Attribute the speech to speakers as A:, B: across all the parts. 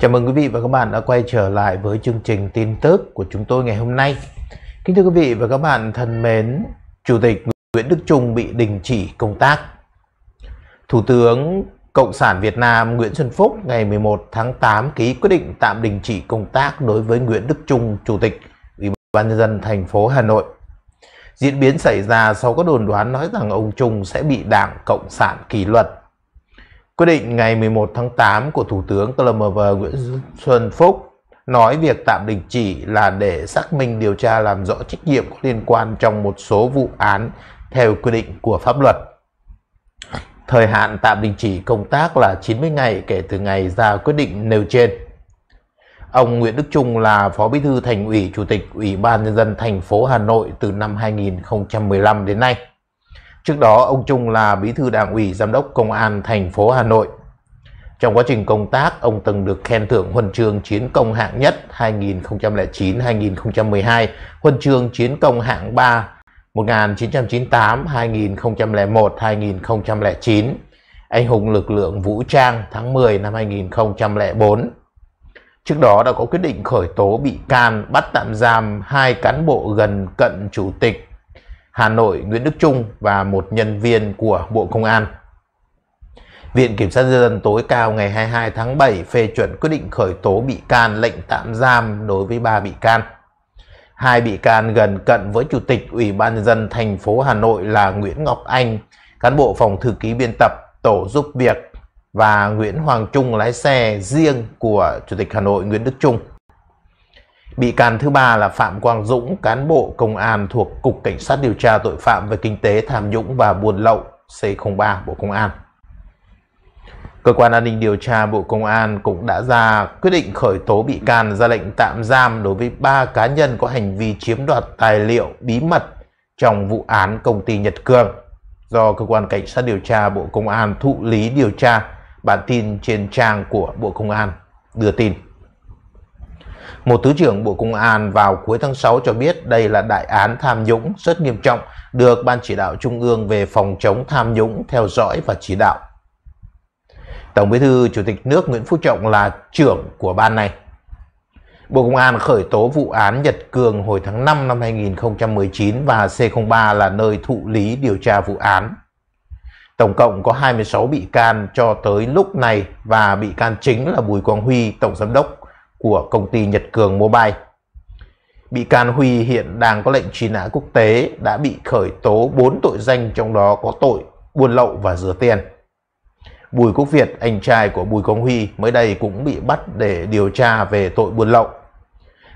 A: Chào mừng quý vị và các bạn đã quay trở lại với chương trình tin tức của chúng tôi ngày hôm nay. Kính thưa quý vị và các bạn thân mến, Chủ tịch Nguyễn Đức Trung bị đình chỉ công tác. Thủ tướng Cộng sản Việt Nam Nguyễn Xuân Phúc ngày 11 tháng 8 ký quyết định tạm đình chỉ công tác đối với Nguyễn Đức Trung, Chủ tịch Ủy ban nhân dân thành phố Hà Nội. Diễn biến xảy ra sau các đồn đoán nói rằng ông Trung sẽ bị Đảng Cộng sản kỷ luật Quyết định ngày 11 tháng 8 của Thủ tướng CLMV Nguyễn Xuân Phúc nói việc tạm đình chỉ là để xác minh điều tra làm rõ trách nhiệm có liên quan trong một số vụ án theo quy định của pháp luật. Thời hạn tạm đình chỉ công tác là 90 ngày kể từ ngày ra quyết định nêu trên. Ông Nguyễn Đức Trung là Phó Bí thư Thành ủy, Chủ tịch Ủy ban Nhân dân thành phố Hà Nội từ năm 2015 đến nay. Trước đó, ông Trung là bí thư đảng ủy giám đốc công an thành phố Hà Nội. Trong quá trình công tác, ông từng được khen thưởng huân chương chiến công hạng nhất 2009-2012, huân chương chiến công hạng 3 1998-2001-2009, anh hùng lực lượng vũ trang tháng 10 năm 2004. Trước đó đã có quyết định khởi tố bị can bắt tạm giam hai cán bộ gần cận chủ tịch Hà Nội Nguyễn Đức Trung và một nhân viên của Bộ Công an. Viện Kiểm sát Nhân dân tối cao ngày 22 tháng 7 phê chuẩn quyết định khởi tố bị can lệnh tạm giam đối với 3 bị can. Hai bị can gần cận với Chủ tịch Ủy ban Nhân dân thành phố Hà Nội là Nguyễn Ngọc Anh, cán bộ phòng thư ký biên tập, tổ giúp việc và Nguyễn Hoàng Trung lái xe riêng của Chủ tịch Hà Nội Nguyễn Đức Trung. Bị can thứ ba là Phạm Quang Dũng, cán bộ công an thuộc Cục Cảnh sát điều tra tội phạm về kinh tế tham nhũng và buôn lậu C03 Bộ Công an. Cơ quan an ninh điều tra Bộ Công an cũng đã ra quyết định khởi tố bị can ra lệnh tạm giam đối với ba cá nhân có hành vi chiếm đoạt tài liệu bí mật trong vụ án công ty Nhật Cường do Cơ quan Cảnh sát điều tra Bộ Công an thụ lý điều tra bản tin trên trang của Bộ Công an đưa tin. Một thứ trưởng Bộ Công an vào cuối tháng 6 cho biết đây là đại án tham nhũng rất nghiêm trọng được Ban chỉ đạo Trung ương về phòng chống tham nhũng theo dõi và chỉ đạo. Tổng Bí thư Chủ tịch nước Nguyễn Phú Trọng là trưởng của ban này. Bộ Công an khởi tố vụ án Nhật Cường hồi tháng 5 năm 2019 và C03 là nơi thụ lý điều tra vụ án. Tổng cộng có 26 bị can cho tới lúc này và bị can chính là Bùi Quang Huy, Tổng Giám đốc của công ty Nhật Cường Mobile. Bị can Huy hiện đang có lệnh truy nã quốc tế đã bị khởi tố 4 tội danh trong đó có tội buôn lậu và rửa tiền. Bùi Quốc Việt, anh trai của Bùi Công Huy mới đây cũng bị bắt để điều tra về tội buôn lậu.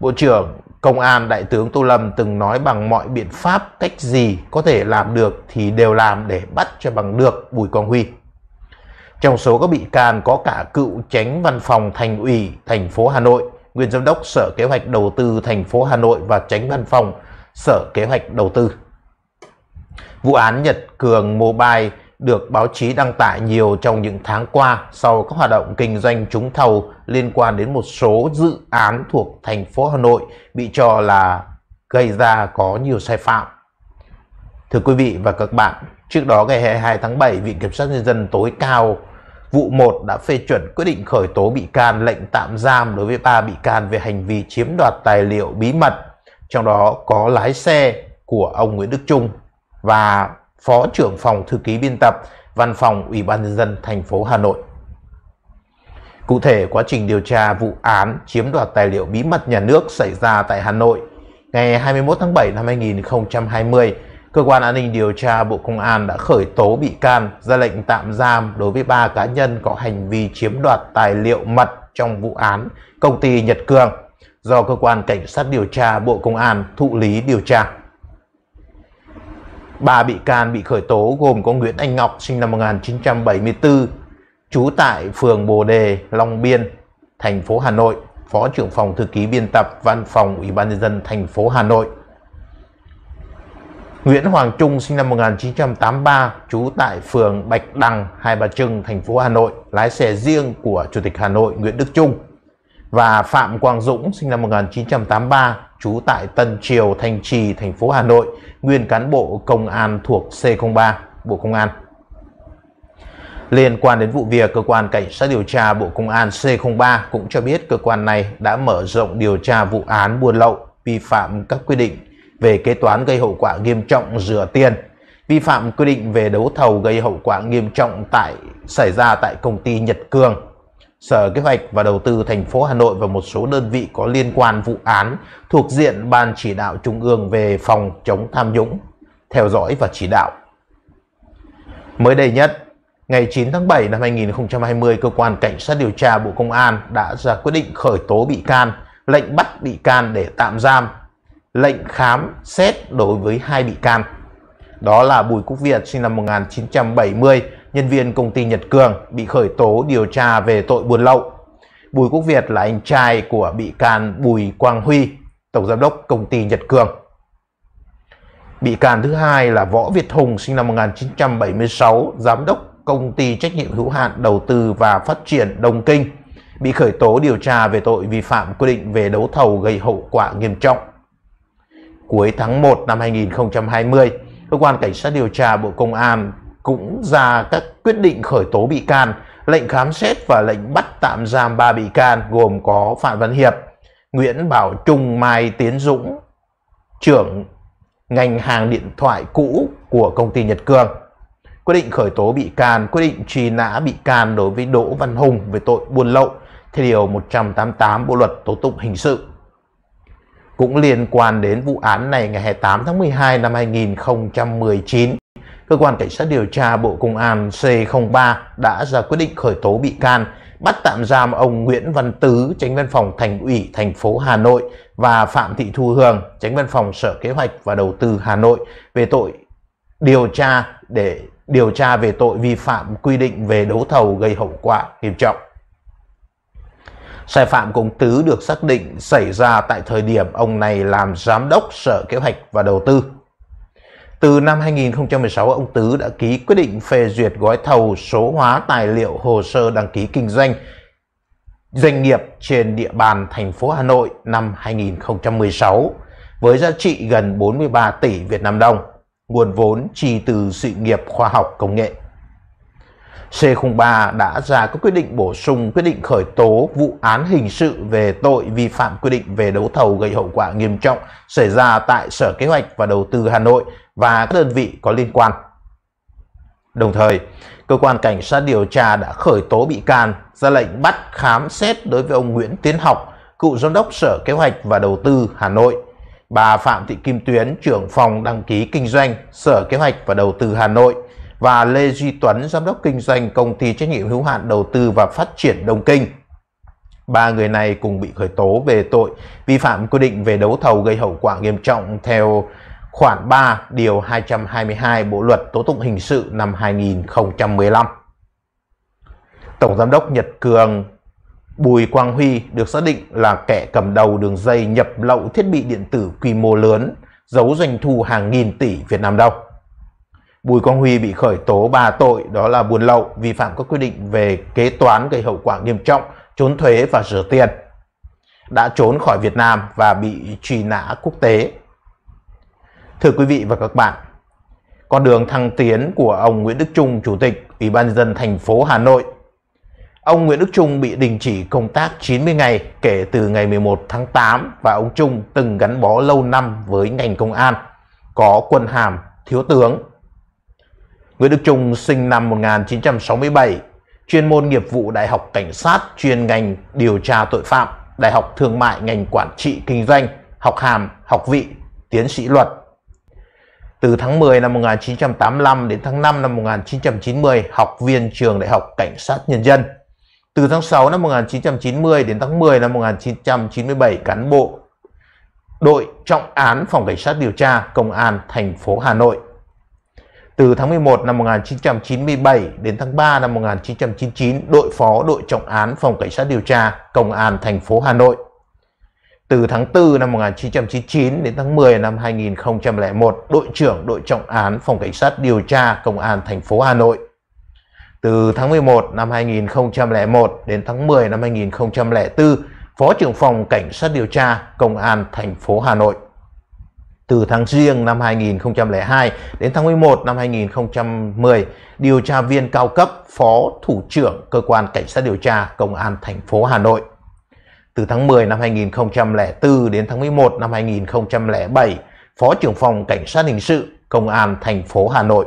A: Bộ trưởng Công an Đại tướng Tô Lâm từng nói bằng mọi biện pháp cách gì có thể làm được thì đều làm để bắt cho bằng được Bùi Công Huy. Trong số các bị can có cả cựu tránh văn phòng thành ủy thành phố Hà Nội, nguyên giám đốc Sở Kế hoạch Đầu tư thành phố Hà Nội và tránh văn phòng Sở Kế hoạch Đầu tư. Vụ án Nhật Cường Mobile được báo chí đăng tải nhiều trong những tháng qua sau các hoạt động kinh doanh trúng thầu liên quan đến một số dự án thuộc thành phố Hà Nội bị cho là gây ra có nhiều sai phạm. Thưa quý vị và các bạn, Trước đó ngày 22 tháng 7, Viện Kiểm sát Nhân dân tối cao vụ 1 đã phê chuẩn quyết định khởi tố bị can lệnh tạm giam đối với 3 bị can về hành vi chiếm đoạt tài liệu bí mật, trong đó có lái xe của ông Nguyễn Đức Trung và Phó trưởng phòng thư ký biên tập Văn phòng Ủy ban nhân dân thành phố Hà Nội. Cụ thể, quá trình điều tra vụ án chiếm đoạt tài liệu bí mật nhà nước xảy ra tại Hà Nội ngày 21 tháng 7 năm 2020, Cơ quan an ninh điều tra Bộ Công an đã khởi tố bị can ra lệnh tạm giam đối với ba cá nhân có hành vi chiếm đoạt tài liệu mật trong vụ án công ty Nhật Cường do cơ quan cảnh sát điều tra Bộ Công an thụ lý điều tra. Ba bị can bị khởi tố gồm có Nguyễn Anh Ngọc sinh năm 1974, trú tại phường Bồ Đề, Long Biên, thành phố Hà Nội, phó trưởng phòng thư ký biên tập Văn phòng Ủy ban nhân dân thành phố Hà Nội Nguyễn Hoàng Trung sinh năm 1983, trú tại phường Bạch Đằng, Hai Bà Trưng, thành phố Hà Nội, lái xe riêng của Chủ tịch Hà Nội Nguyễn Đức Trung và Phạm Quang Dũng sinh năm 1983, trú tại Tân Triều, Thanh Trì, thành phố Hà Nội, nguyên cán bộ công an thuộc C03, Bộ Công an. Liên quan đến vụ việc, cơ quan cảnh sát điều tra Bộ Công an C03 cũng cho biết cơ quan này đã mở rộng điều tra vụ án buôn lậu, vi phạm các quy định về kế toán gây hậu quả nghiêm trọng rửa tiền, vi phạm quy định về đấu thầu gây hậu quả nghiêm trọng tại xảy ra tại công ty Nhật Cường. Sở Kế hoạch và Đầu tư thành phố Hà Nội và một số đơn vị có liên quan vụ án thuộc diện Ban chỉ đạo Trung ương về phòng chống tham nhũng, theo dõi và chỉ đạo. Mới đây nhất, ngày 9 tháng 7 năm 2020, Cơ quan Cảnh sát điều tra Bộ Công an đã ra quyết định khởi tố bị can, lệnh bắt bị can để tạm giam lệnh khám xét đối với hai bị can. Đó là Bùi Quốc Việt sinh năm 1970, nhân viên công ty Nhật Cường bị khởi tố điều tra về tội buôn lậu. Bùi Quốc Việt là anh trai của bị can Bùi Quang Huy, tổng giám đốc công ty Nhật Cường. Bị can thứ hai là Võ Việt Hùng sinh năm 1976, giám đốc công ty trách nhiệm hữu hạn đầu tư và phát triển Đông Kinh, bị khởi tố điều tra về tội vi phạm quy định về đấu thầu gây hậu quả nghiêm trọng cuối tháng 1 năm 2020, cơ quan cảnh sát điều tra Bộ Công an cũng ra các quyết định khởi tố bị can, lệnh khám xét và lệnh bắt tạm giam 3 bị can gồm có Phạm Văn Hiệp, Nguyễn Bảo Trung, Mai Tiến Dũng, trưởng ngành hàng điện thoại cũ của công ty Nhật Cường. Quyết định khởi tố bị can, quyết định truy nã bị can đối với Đỗ Văn Hùng về tội buôn lậu theo điều 188 Bộ luật tố tụng hình sự cũng liên quan đến vụ án này ngày 28 tháng 12 năm 2019. Cơ quan Cảnh sát điều tra Bộ Công an C03 đã ra quyết định khởi tố bị can, bắt tạm giam ông Nguyễn Văn Tứ, tránh văn phòng Thành ủy thành phố Hà Nội và Phạm Thị Thu Hương, tránh văn phòng Sở Kế hoạch và Đầu tư Hà Nội về tội điều tra để điều tra về tội vi phạm quy định về đấu thầu gây hậu quả nghiêm trọng. Sai phạm của ông Tứ được xác định xảy ra tại thời điểm ông này làm giám đốc Sở Kế hoạch và Đầu tư. Từ năm 2016, ông Tứ đã ký quyết định phê duyệt gói thầu số hóa tài liệu hồ sơ đăng ký kinh doanh doanh nghiệp trên địa bàn thành phố Hà Nội năm 2016 với giá trị gần 43 tỷ Việt Nam đồng, nguồn vốn chi từ sự nghiệp khoa học công nghệ. C03 đã ra các quyết định bổ sung quyết định khởi tố vụ án hình sự về tội vi phạm quy định về đấu thầu gây hậu quả nghiêm trọng xảy ra tại Sở Kế hoạch và Đầu tư Hà Nội và các đơn vị có liên quan. Đồng thời, cơ quan cảnh sát điều tra đã khởi tố bị can, ra lệnh bắt khám xét đối với ông Nguyễn Tiến Học, cựu giám đốc Sở Kế hoạch và Đầu tư Hà Nội, bà Phạm Thị Kim Tuyến, trưởng phòng đăng ký kinh doanh Sở Kế hoạch và Đầu tư Hà Nội, và Lê Duy Tuấn, giám đốc kinh doanh công ty trách nhiệm hữu hạn đầu tư và phát triển Đông Kinh. Ba người này cùng bị khởi tố về tội vi phạm quy định về đấu thầu gây hậu quả nghiêm trọng theo khoản 3 điều 222 Bộ luật tố tụng hình sự năm 2015. Tổng giám đốc Nhật Cường Bùi Quang Huy được xác định là kẻ cầm đầu đường dây nhập lậu thiết bị điện tử quy mô lớn, giấu doanh thu hàng nghìn tỷ Việt Nam đồng. Bùi Quang Huy bị khởi tố 3 tội đó là buôn lậu, vi phạm các quy định về kế toán gây hậu quả nghiêm trọng, trốn thuế và rửa tiền. Đã trốn khỏi Việt Nam và bị truy nã quốc tế. Thưa quý vị và các bạn, con đường thăng tiến của ông Nguyễn Đức Trung, Chủ tịch Ủy ban dân thành phố Hà Nội. Ông Nguyễn Đức Trung bị đình chỉ công tác 90 ngày kể từ ngày 11 tháng 8 và ông Trung từng gắn bó lâu năm với ngành công an, có quân hàm, thiếu tướng, Nguyễn Đức Trung sinh năm 1967, chuyên môn nghiệp vụ Đại học Cảnh sát chuyên ngành điều tra tội phạm, Đại học Thương mại ngành quản trị kinh doanh, học hàm, học vị, tiến sĩ luật. Từ tháng 10 năm 1985 đến tháng 5 năm 1990, học viên trường Đại học Cảnh sát Nhân dân. Từ tháng 6 năm 1990 đến tháng 10 năm 1997, cán bộ đội trọng án phòng cảnh sát điều tra công an thành phố Hà Nội. Từ tháng 11 năm 1997 đến tháng 3 năm 1999, đội phó đội trọng án phòng cảnh sát điều tra Công an thành phố Hà Nội. Từ tháng 4 năm 1999 đến tháng 10 năm 2001, đội trưởng đội trọng án phòng cảnh sát điều tra Công an thành phố Hà Nội. Từ tháng 11 năm 2001 đến tháng 10 năm 2004, Phó trưởng phòng Cảnh sát điều tra Công an thành phố Hà Nội từ tháng riêng năm 2002 đến tháng 11 năm 2010, điều tra viên cao cấp, phó thủ trưởng cơ quan cảnh sát điều tra công an thành phố Hà Nội. Từ tháng 10 năm 2004 đến tháng 11 năm 2007, phó trưởng phòng cảnh sát hình sự công an thành phố Hà Nội.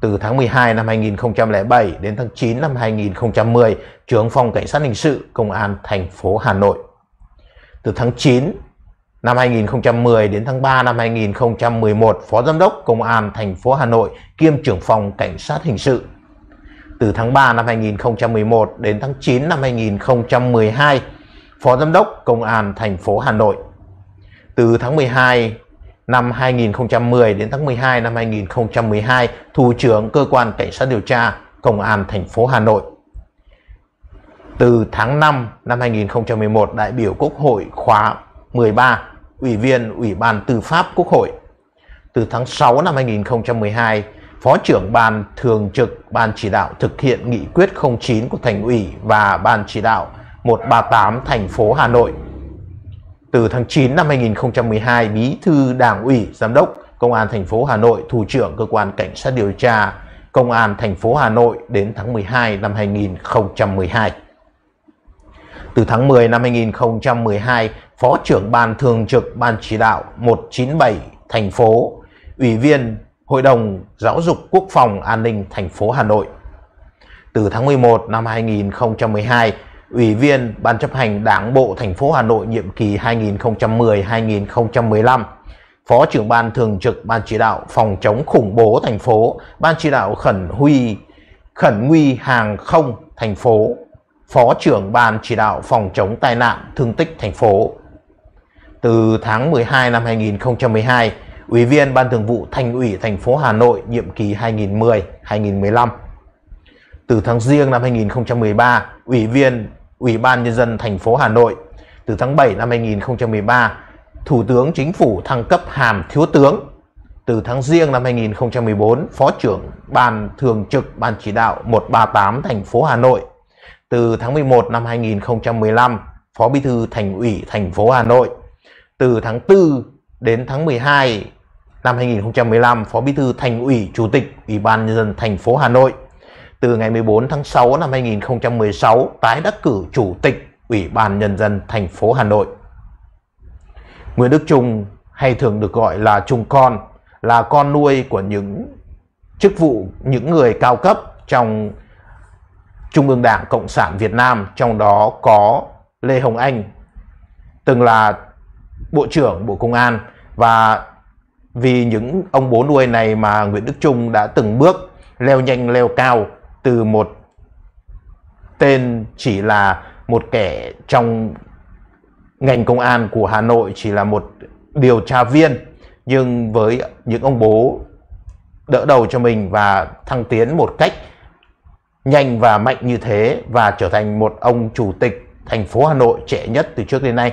A: Từ tháng 12 năm 2007 đến tháng 9 năm 2010, trưởng phòng cảnh sát hình sự công an thành phố Hà Nội. Từ tháng 9 Năm 2010 đến tháng 3 năm 2011, Phó Giám đốc Công an thành phố Hà Nội kiêm trưởng phòng Cảnh sát Hình sự. Từ tháng 3 năm 2011 đến tháng 9 năm 2012, Phó Giám đốc Công an thành phố Hà Nội. Từ tháng 12 năm 2010 đến tháng 12 năm 2012, Thủ trưởng Cơ quan Cảnh sát điều tra Công an thành phố Hà Nội. Từ tháng 5 năm 2011, đại biểu Quốc hội khóa 13 Ủy viên Ủy ban Tư pháp Quốc hội. Từ tháng 6 năm 2012, Phó trưởng Ban Thường trực Ban Chỉ đạo thực hiện nghị quyết 09 của Thành ủy và Ban Chỉ đạo 138 thành phố Hà Nội. Từ tháng 9 năm 2012, Bí thư Đảng ủy Giám đốc Công an thành phố Hà Nội, Thủ trưởng Cơ quan Cảnh sát điều tra Công an thành phố Hà Nội đến tháng 12 năm 2012. Từ tháng 10 năm 2012, Phó trưởng ban thường trực Ban chỉ đạo 197 thành phố, Ủy viên Hội đồng Giáo dục Quốc phòng An ninh thành phố Hà Nội. Từ tháng 11 năm 2012, Ủy viên Ban chấp hành Đảng bộ thành phố Hà Nội nhiệm kỳ 2010-2015, Phó trưởng ban thường trực Ban chỉ đạo phòng chống khủng bố thành phố, Ban chỉ đạo khẩn huy khẩn nguy hàng không thành phố, Phó trưởng ban chỉ đạo phòng chống tai nạn thương tích thành phố từ tháng 12 năm 2012, Ủy viên Ban Thường vụ Thành ủy thành phố Hà Nội nhiệm kỳ 2010-2015. Từ tháng Giêng năm 2013, Ủy viên Ủy ban Nhân dân thành phố Hà Nội. Từ tháng 7 năm 2013, Thủ tướng Chính phủ thăng cấp hàm thiếu tướng. Từ tháng Giêng năm 2014, Phó trưởng Ban Thường trực Ban Chỉ đạo 138 thành phố Hà Nội. Từ tháng 11 năm 2015, Phó Bí thư Thành ủy thành phố Hà Nội từ tháng 4 đến tháng 12 năm 2015, Phó Bí thư Thành ủy, Chủ tịch Ủy ban Nhân dân thành phố Hà Nội. Từ ngày 14 tháng 6 năm 2016, tái đắc cử Chủ tịch Ủy ban Nhân dân thành phố Hà Nội. Nguyễn Đức Trung hay thường được gọi là Trung Con, là con nuôi của những chức vụ, những người cao cấp trong Trung ương Đảng Cộng sản Việt Nam, trong đó có Lê Hồng Anh, từng là Bộ trưởng Bộ Công an và vì những ông bố nuôi này mà Nguyễn Đức Trung đã từng bước leo nhanh leo cao từ một tên chỉ là một kẻ trong ngành công an của Hà Nội chỉ là một điều tra viên nhưng với những ông bố đỡ đầu cho mình và thăng tiến một cách nhanh và mạnh như thế và trở thành một ông chủ tịch thành phố Hà Nội trẻ nhất từ trước đến nay.